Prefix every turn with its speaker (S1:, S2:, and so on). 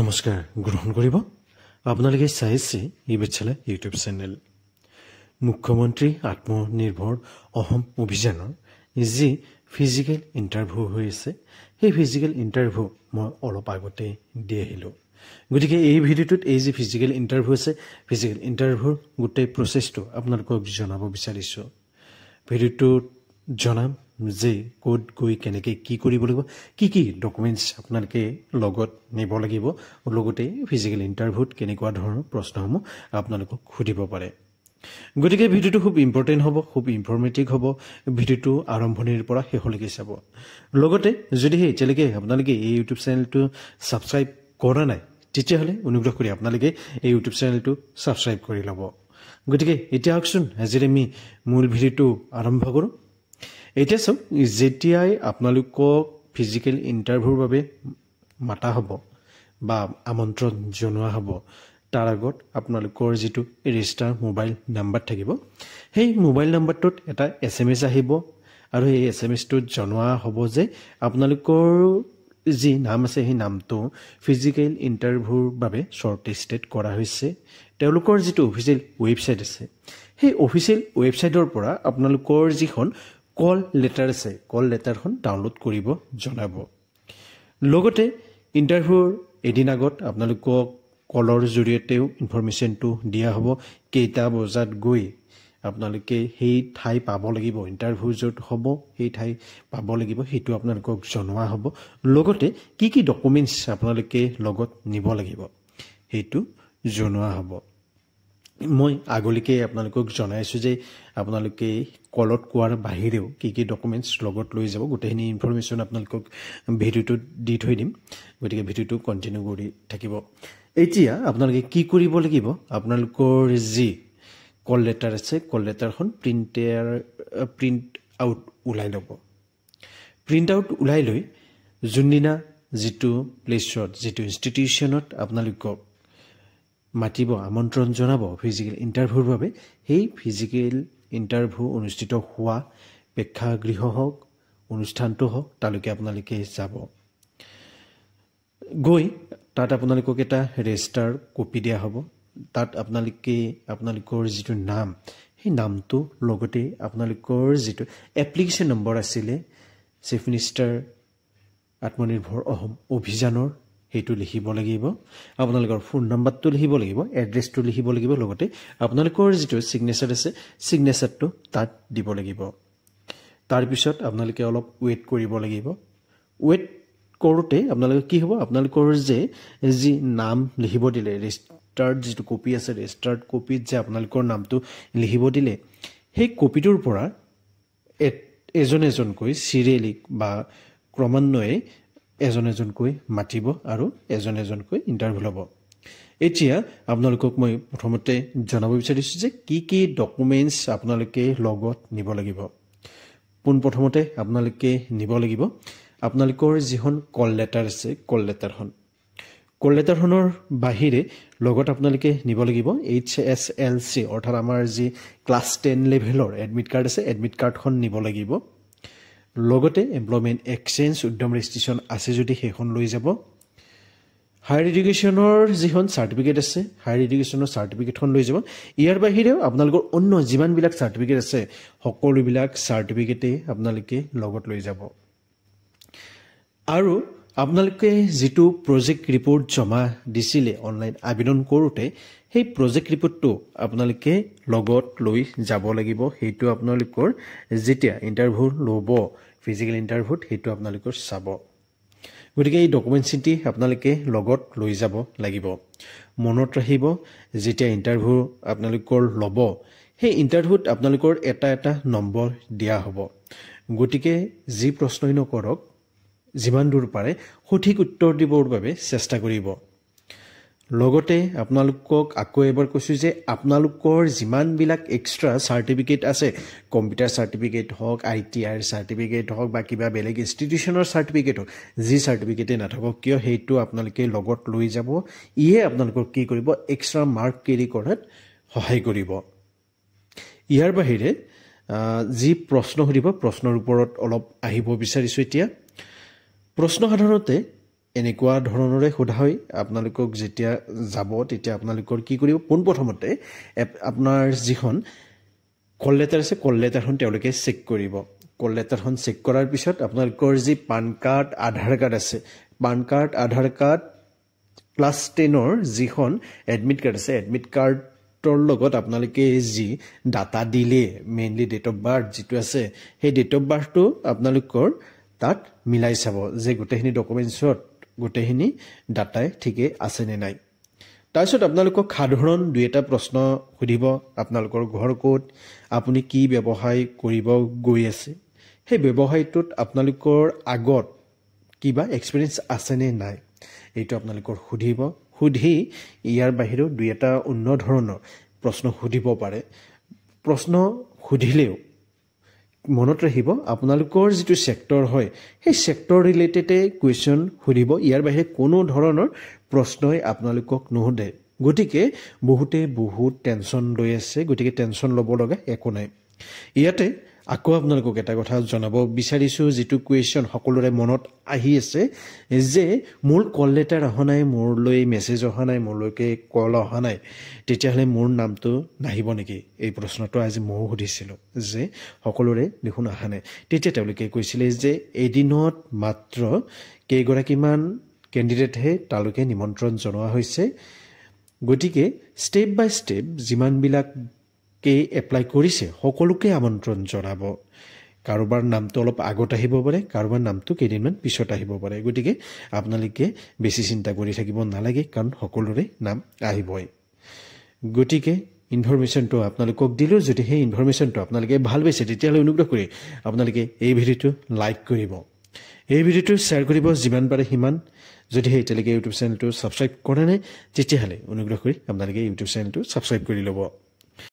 S1: নমস্কাৰ গ্ৰহণ কৰিব আপোনালোকে চাইছে ইবেচেলা ইউটিউব চেনেল মুখ্যমন্ত্ৰী আত্মনিৰ্ভৰ অসম অভিযানৰ যি ফিজিকেল ইণ্টাৰভিউ হৈ আছে সেই ফিজিকেল ইণ্টাৰভিউ মই অলপ আগতে দি আহিলোঁ গতিকে এই ভিডিঅ'টোত এই যি ফিজিকেল ইণ্টাৰভিউ আছে ফিজিকেল ইণ্টাৰভিউৰ গোটেই প্ৰচেছটো আপোনালোকক জনাব বিচাৰিছোঁ ভিডিঅ'টোত জনাম যে ক'ত গৈ কেনেকৈ কি কৰিব লাগিব কি কি ডকুমেণ্টছ আপোনালোকে লগত নিব লাগিব লগতে ফিজিকেল ইণ্টাৰভিউত কেনেকুৱা ধৰণৰ প্ৰশ্নসমূহ আপোনালোকক সুধিব পাৰে গতিকে ভিডিঅ'টো খুব ইম্পৰ্টেণ্ট হ'ব খুব ইনফৰ্মেটিভ হ'ব ভিডিঅ'টো আৰম্ভণিৰ পৰা শেষলৈকে চাব লগতে যদিহে এতিয়ালৈকে আপোনালোকে এই ইউটিউব চেনেলটো ছাবস্ক্ৰাইব কৰা নাই তেতিয়াহ'লে অনুগ্ৰহ কৰি আপোনালোকে এই ইউটিউব চেনেলটো ছাবস্ক্ৰাইব কৰি ল'ব গতিকে এতিয়া আহকচোন আজিৰে আমি মূল ভিডিঅ'টো আৰম্ভ কৰোঁ এতিয়া চাওক যেতিয়াই আপোনালোকক ফিজিকেল ইণ্টাৰভিউৰ বাবে মতা হ'ব বা আমন্ত্ৰণ জনোৱা হ'ব তাৰ আগত আপোনালোকৰ যিটো ৰেজিষ্টাৰ মোবাইল নাম্বাৰ থাকিব সেই মোবাইল নাম্বাৰটোত এটা এছ এম এছ আহিব আৰু সেই এছ এম এছটোত জনোৱা হ'ব যে আপোনালোকৰ যি নাম আছে সেই নামটো ফিজিকেল ইণ্টাৰভিউৰ বাবে শ্বৰ্টেষ্টেড কৰা হৈছে তেওঁলোকৰ যিটো অফিচিয়েল ৱেবছাইট আছে সেই অফিচিয়েল ৱেবছাইটৰ পৰা আপোনালোকৰ যিখন কল লেটাৰ আছে কল লেটাৰখন ডাউনলোড কৰিব জনাব লগতে ইণ্টাৰভিউৰ এদিন আগত আপোনালোকক কলৰ জৰিয়তেও ইনফৰমেশ্যনটো দিয়া হ'ব কেইটা বজাত গৈ আপোনালোকে সেই ঠাই পাব লাগিব ইণ্টাৰভিউ য'ত হ'ব সেই ঠাই পাব লাগিব সেইটো আপোনালোকক জনোৱা হ'ব লগতে কি কি ডকুমেণ্টছ আপোনালোকে লগত নিব লাগিব সেইটো জনোৱা হ'ব মই আগলৈকে আপোনালোকক জনাইছোঁ যে আপোনালোকে কলত কোৱাৰ বাহিৰেও কি কি ডকুমেণ্টছ লগত লৈ যাব গোটেইখিনি ইনফৰ্মেশ্যন আপোনালোকক ভিডিঅ'টোত দি থৈ দিম গতিকে ভিডিঅ'টো কণ্টিনিউ কৰি থাকিব এতিয়া আপোনালোকে কি কৰিব লাগিব আপোনালোকৰ যি কল লেটাৰ আছে কল লেটাৰখন প্ৰিণ্টেয়াৰ প্ৰিণ্ট আউট ওলাই ল'ব প্ৰিণ্ট আউট ওলাই লৈ যোনদিনা যিটো প্লেচত যিটো ইনষ্টিটিউশ্যনত আপোনালোকক মাতিব আমন্ত্ৰণ জনাব ফিজিকেল ইণ্টাৰভিউৰ বাবে সেই ফিজিকেল ইণ্টাৰভিউ অনুষ্ঠিত হোৱা প্ৰেক্ষাগৃহ হওক অনুষ্ঠানটো হওক তালৈকে আপোনালোকে যাব গৈ তাত আপোনালোকক এটা ৰেজিষ্টাৰ কপি দিয়া হ'ব তাত আপোনালোকে আপোনালোকৰ যিটো নাম সেই নামটো লগতে আপোনালোকৰ যিটো এপ্লিকেশ্যন নম্বৰ আছিলে চিফ মিনিষ্টাৰ আত্মনিৰ্ভৰ অসম অভিযানৰ সেইটো লিখিব লাগিব আপোনালোকৰ ফোন নম্বৰটো লিখিব লাগিব এড্ৰেছটো লিখিব লাগিব লগতে আপোনালোকৰ যিটো চিগনেচাৰ আছে ছিগনেচাৰটো তাত দিব লাগিব তাৰপিছত আপোনালোকে অলপ ৱেইট কৰিব লাগিব ৱেইট কৰোঁতে আপোনালোকে কি হ'ব আপোনালোকৰ যে যি নাম লিখিব দিলে ৰেজিষ্টাৰ্ড যিটো কপি আছে ৰেজিষ্টাৰ্ড কপিত যে আপোনালোকৰ নামটো লিখিব দিলে সেই কপিটোৰ পৰা এজন এজনকৈ চিৰিয়েলিক বা ক্ৰমান্বয়ে এজন এজনকৈ মাতিব আৰু এজন এজনকৈ ইণ্টাৰভিউ ল'ব এতিয়া আপোনালোকক মই প্ৰথমতে জনাব বিচাৰিছোঁ যে কি কি ডকুমেণ্টছ আপোনালোকে লগত নিব লাগিব পোনপ্ৰথমতে আপোনালোকে নিব লাগিব আপোনালোকৰ যিখন কল লেটাৰ আছে কল লেটাৰখন কল লেটাৰখনৰ বাহিৰে লগত আপোনালোকে নিব লাগিব এইচ এছ এল চি অৰ্থাৎ আমাৰ যি ক্লাছ টেন লেভেলৰ এডমিট কাৰ্ড আছে এডমিট কাৰ্ডখন নিব লাগিব লগতে এমপ্লয়মেণ্ট এক্সেঞ্জ উদ্যম ৰেজিষ্ট্ৰেশ্যন আছে যদি সেইখন লৈ যাব হায়াৰ এডুকেশ্যনৰ যিখন চাৰ্টিফিকেট আছে হায়াৰ এডুকেশ্যনৰ চাৰ্টিফিকেটখন লৈ যাব ইয়াৰ বাহিৰেও আপোনালোকৰ অন্য যিমানবিলাক চাৰ্টিফিকেট আছে সকলোবিলাক চাৰ্টিফিকেটেই আপোনালোকে লগত লৈ যাব আৰু আপোনালোকে যিটো প্ৰজেক্ট ৰিপৰ্ট জমা দিছিলে অনলাইন আবেদন কৰোঁতে সেই প্ৰজেক্ট ৰিপৰ্টটো আপোনালোকে লগত লৈ যাব লাগিব সেইটো আপোনালোকৰ যেতিয়া ইণ্টাৰভিউ ল'ব ফিজিকেল ইণ্টাৰভিউত সেইটো আপোনালোকৰ চাব গতিকে এই ডকুমেণ্টছখিনি আপোনালোকে লগত লৈ যাব লাগিব মনত ৰাখিব যেতিয়া ইণ্টাৰভিউ আপোনালোকৰ ল'ব সেই ইণ্টাৰভিউত আপোনালোকৰ এটা এটা নম্বৰ দিয়া হ'ব গতিকে যি প্ৰশ্নই নকৰক যিমান দূৰ পাৰে সঠিক উত্তৰ দিবৰ বাবে চেষ্টা কৰিব লগতে আপোনালোকক আকৌ এবাৰ কৈছোঁ যে আপোনালোকৰ যিমানবিলাক এক্সট্ৰা চাৰ্টিফিকেট আছে কম্পিউটাৰ চাৰ্টিফিকেট হওক আই টি আইৰ চাৰ্টিফিকেট হওক বা কিবা বেলেগ ইনষ্টিটিউচনৰ চাৰ্টিফিকেট হওক যি চাৰ্টিফিকেটেই নাথাকক কিয় সেইটো আপোনালোকে লগত লৈ যাব ইয়ে আপোনালোকক কি কৰিব এক্সট্ৰা মাৰ্ক কেৰি কৰাত সহায় কৰিব ইয়াৰ বাহিৰে যি প্ৰশ্ন সুধিব প্ৰশ্নৰ ওপৰত অলপ আহিব বিচাৰিছোঁ এতিয়া প্ৰশ্ন সাধাৰণতে এনেকুৱা ধৰণৰে সোধা হয় আপোনালোকক যেতিয়া যাব তেতিয়া আপোনালোকৰ কি কৰিব পোনপ্ৰথমতে আপোনাৰ যিখন কল লেটাৰ আছে কল লেটাৰখন তেওঁলোকে চেক কৰিব কল লেটাৰখন চেক কৰাৰ পিছত আপোনালোকৰ যি পান কাৰ্ড আধাৰ কাৰ্ড আছে PAN card Aadhaar card class টেনৰ যিখন এডমিট কাৰ্ড আছে এডমিট কাৰ্ডৰ লগত আপোনালোকে যি ডাটা দিলে মেইনলি ডেট অফ বাৰ্থ যিটো আছে সেই ডেট অফ বাৰ্থটো আপোনালোকৰ তাক মিলাই চাব যে গোটেইখিনি ডকুমেণ্টছত গোটেইখিনি ডাটাই ঠিকেই আছেনে নাই তাৰপিছত আপোনালোকক সাধাৰণ দুই এটা প্ৰশ্ন সুধিব আপোনালোকৰ ঘৰ ক'ত আপুনি কি ব্যৱসায় কৰিব গৈ আছে সেই ব্যৱসায়টোত আপোনালোকৰ আগত কিবা এক্সপিৰিয়েঞ্চ আছেনে নাই এইটো আপোনালোকৰ সুধিব সুধি ইয়াৰ বাহিৰেও দুই এটা অন্য ধৰণৰ প্ৰশ্ন সুধিব পাৰে প্ৰশ্ন সুধিলেও মনত ৰাখিব আপোনালোকৰ যিটো চেক্টৰ হয় সেই চেক্টৰ ৰিলেটেডে কুৱেশ্যন সুধিব ইয়াৰ বাহিৰে কোনো ধৰণৰ প্ৰশ্নই আপোনালোকক নুসুধে গতিকে বহুতে বহুত টেনচন লৈ আছে গতিকে টেনশ্যন ল'ব লগা একো নাই ইয়াতে আকৌ আপোনালোকক এটা কথা জনাব বিচাৰিছোঁ যিটো কুৱেশ্যন সকলোৰে মনত আহি আছে যে মোৰ কল লেটাৰ অহা নাই মোৰলৈ মেছেজ অহা নাই মোৰলৈকে কল অহা নাই তেতিয়াহ'লে মোৰ নামটো নাহিব নেকি এই প্ৰশ্নটো আজি ময়ো সুধিছিলোঁ যে সকলোৰে দেখোন অহা নাই তেতিয়া তেওঁলোকে কৈছিলে যে এদিনত মাত্ৰ কেইগৰাকীমান কেণ্ডিডেটহে তালৈকে নিমন্ত্ৰণ জনোৱা হৈছে গতিকে ষ্টেপ বাই ষ্টেপ যিমানবিলাক কেই এপ্লাই কৰিছে সকলোকে আমন্ত্ৰণ জনাব কাৰোবাৰ নামটো অলপ আগত আহিব পাৰে কাৰোবাৰ নামটো কেইদিনমান পিছত আহিব পাৰে গতিকে আপোনালোকে বেছি চিন্তা কৰি থাকিব নালাগে কাৰণ সকলোৰে নাম আহিবই গতিকে ইনফৰমেশ্যনটো আপোনালোকক দিলোঁ যদি সেই ইনফৰ্মেশ্যনটো আপোনালোকে ভাল পাইছে তেতিয়াহ'লে অনুগ্ৰহ কৰি আপোনালোকে এই ভিডিঅ'টো লাইক কৰিব এই ভিডিঅ'টো শ্বেয়াৰ কৰিব যিমান পাৰে সিমান যদিহে এতিয়ালৈকে ইউটিউব চেনেলটো ছাবস্ক্ৰাইব কৰা নাই তেতিয়াহ'লে অনুগ্ৰহ কৰি আপোনালোকে ইউটিউব চেনেলটো ছাবস্ক্ৰাইব কৰি ল'ব